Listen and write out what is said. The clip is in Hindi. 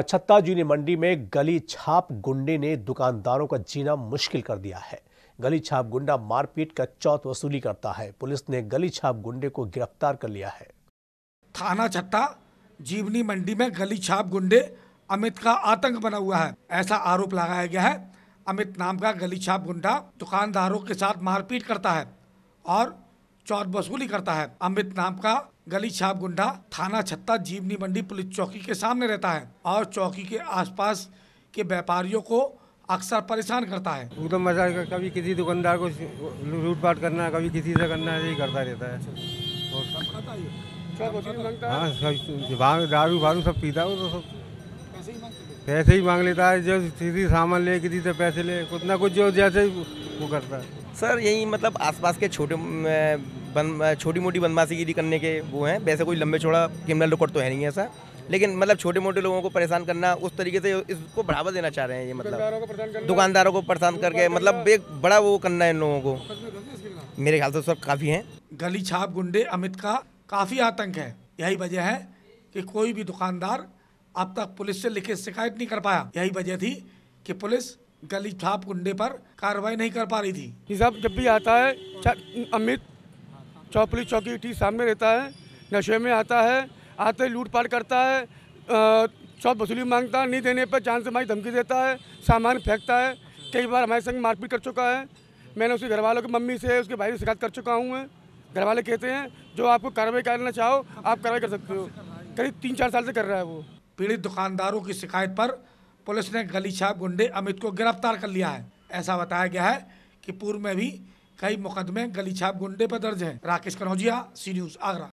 छत्ता जीनी मंडी में गली छाप गुंडे ने दुकानदारों का जीना मुश्किल कर दिया है गली छाप गुंडा मारपीट का चौथ वसूली करता है पुलिस ने गली छाप गुंडे को गिरफ्तार कर लिया है थाना छत्ता जीवनी मंडी में गली छाप गुंडे अमित का आतंक बना हुआ है ऐसा आरोप लगाया गया है अमित नाम का गली छाप गुंडा दुकानदारों के साथ मारपीट करता है और चौर वसूली करता है अमित नाम का गली छाप गुंडा थाना छत्ता जीवनी मंडी पुलिस चौकी के सामने रहता है और चौकी के आसपास के व्यापारियों को अक्सर परेशान करता है तो मजा कभी किसी दुकानदार को लूटपाट करना कभी किसी से करना यही करता रहता है हाँ दारू वारू सब पीता हो तो सब पैसे ही मांग लेता है जो किसी सामान ले किसी से पैसे ले कुछ ना कुछ जो जैसे वो करता है सर यही मतलब आसपास के छोटे बन छोटी मोटी गिरी करने के वो हैं वैसे कोई लंबे छोड़ा क्रिमिनल रिकॉर्ड तो है नहीं ऐसा लेकिन मतलब छोटे मोटे लोगों को परेशान करना उस तरीके से इसको बढ़ावा देना चाह रहे हैं ये मतलब दुकानदारों को परेशान करके मतलब एक बड़ा वो करना है इन लोगों को मेरे ख्याल से सर काफ़ी हैं गली छाप गुंडे अमित का काफ़ी आतंक है यही वजह है कि कोई भी दुकानदार अब तक पुलिस से लिखित शिकायत नहीं कर पाया यही वजह थी कि पुलिस गली थाप कुंडे पर कार्रवाई नहीं कर पा रही थी जी साहब जब भी आता है अमित चौपली चौकी ठीक सामने रहता है नशे में आता है आते लूटपाट करता है चौक वसूली मांगता है नहीं देने पर जान से माई धमकी देता है सामान फेंकता है कई बार हमारे संग मारपीट कर चुका है मैंने उसके घर वालों की मम्मी से उसके भाई से शिकायत कर चुका हूँ मैं घर वाले कहते हैं जो आपको कार्रवाई करना चाहो आप कार्रवाई कर सकते हो करीब तीन चार साल से कर रहा है वो पीड़ित दुकानदारों की शिकायत पर पुलिस ने गली छाप गुंडे अमित को गिरफ्तार कर लिया है ऐसा बताया गया है कि पूर्व में भी कई मुकदमे गली छाप गुंडे पर दर्ज हैं राकेश कन्होजिया सी न्यूज़ आगरा